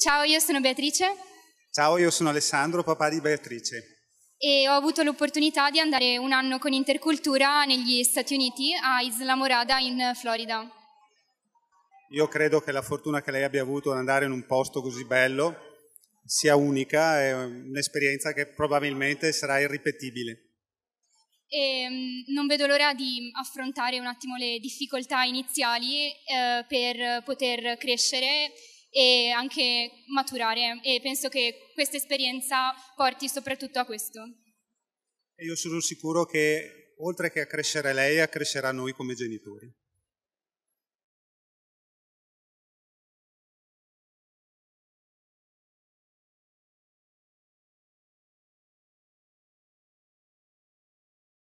Ciao, io sono Beatrice. Ciao, io sono Alessandro, papà di Beatrice. E ho avuto l'opportunità di andare un anno con Intercultura negli Stati Uniti, a Isla Morada in Florida. Io credo che la fortuna che lei abbia avuto ad andare in un posto così bello sia unica, è un'esperienza che probabilmente sarà irripetibile. E mm, non vedo l'ora di affrontare un attimo le difficoltà iniziali eh, per poter crescere e anche maturare e penso che questa esperienza porti soprattutto a questo. io sono sicuro che oltre che a crescere lei, accrescerà noi come genitori.